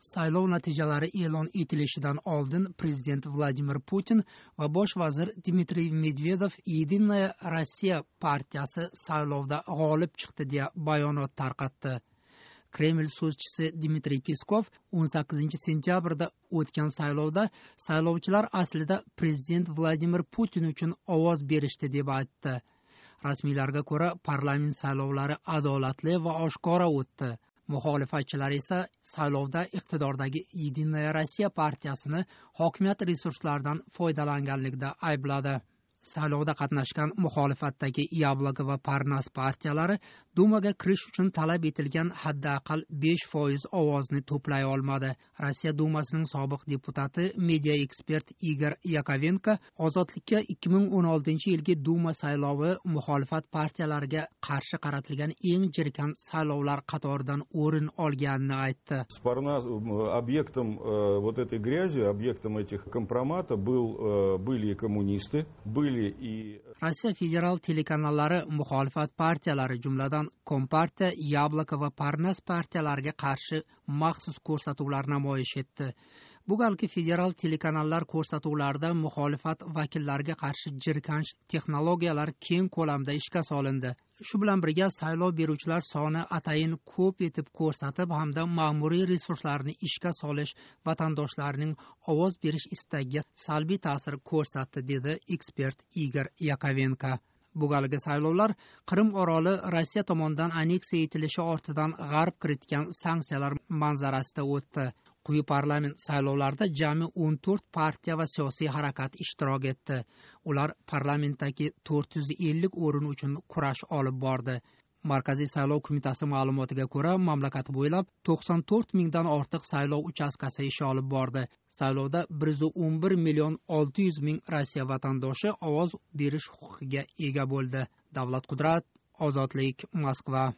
saylov natijalari e'lon etilishidan oldin prezident vladimir putin va bosh vazir dmitriy medvedev единая rossiya partiyasi saylovda g'olib chiqdi deya bayonot tarqatdi kreml so'zchisi dmitriy peskov 18 sentyabrda o'tgan saylovda saylovchilar aslida prezident vladimir putin uchun ovoz berishdi deb aytdi rasmiylarga ko'ra parlament saylovlari adolatli va oshkora o'tdi muxolifatchilar esa saylovda iqtidordagi единая rossiya partiyasini hokimiyat resurslaridan foydalanganlikda aybladi saylovda qatnashgan muxolifatdagi yabloko va parnas partiyalari dumaga kirish uchun talab etilgan haddaqal besh foiz ovozni to'play olmadi rossiya dumasining sobiq deputati media ekspert igor yakovenko ozodlikka ikki ming o'n oltinchi yilgi duma saylovi muxolifat partiyalariga qarshi qaratilgan eng jirkan saylovlar qatoridan o'rin olganini aytdi obyektom э, э, вот этой грязи объектом этих компромата был э, были коммунисты были были и... Э, Rossiya federal telekanallari muxolifat partiyalari jumladan kompartiya yabloko va parnas partiyalariga qarshi maxsus ko'rsatuvlar namoyish etdi bu galgi federal telekanallar ko'rsatuvlarida muxolifat vakillariga qarshi jirkanch texnologiyalar keng ko'lamda ishga solindi shu bilan birga saylov beruvchilar soni atayin ko'p etib ko'rsatib hamda ma'muriy resurslarni ishga solish vatandoshlarning ovoz berish istagiga salbiy ta'sir ko'rsatdi dedi ekspert igor yakovenko bu galgi saylovlar qrim oroli rossiya tomonidan anneksiya etilishi ortidan g'arb kiritgan sanksiyalar manzarasida o'tdi quyi parlament saylovlarida jami o'n to'rt partiya va siyosiy harakat ishtirok etdi ular parlamentdagi to'rt yuz ellik o'rin uchun kurash olib bordi markaziy saylov qo'mitasi ma'lumotiga ko'ra mamlakat bo'ylab to'qson to'rt mingdan ortiq saylov uchastkasi ish olib bordi saylovda bir yuz o'n bir million olti yuz ming rossiya vatandoshi ovoz berish huquqiga ega bo'ldi davlat qudrat ozodlik moskva